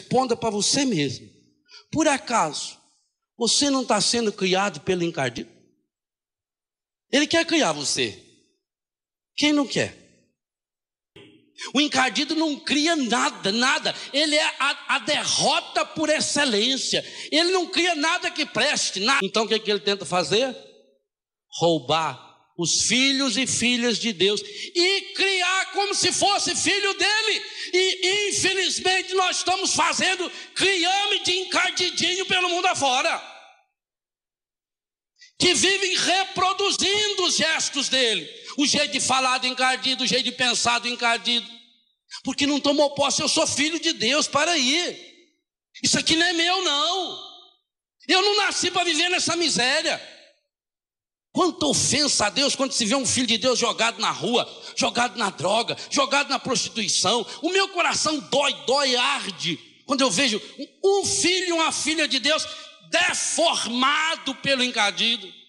Responda para você mesmo. Por acaso, você não está sendo criado pelo encardido? Ele quer criar você. Quem não quer? O encardido não cria nada, nada. Ele é a, a derrota por excelência. Ele não cria nada que preste, nada. Então o que, é que ele tenta fazer? Roubar os filhos e filhas de Deus e criar como se fosse filho dele. E infelizmente nós estamos fazendo criame de encardidinho pelo mundo afora. Que vivem reproduzindo os gestos dele. O jeito de falar do encardido, o jeito de pensar do encardido. Porque não tomou posse, eu sou filho de Deus, para aí. Isso aqui não é meu, não. Eu não nasci para viver nessa miséria. Quanta ofensa a Deus quando se vê um filho de Deus jogado na rua, jogado na droga, jogado na prostituição. O meu coração dói, dói, arde quando eu vejo um filho e uma filha de Deus deformado pelo encadido.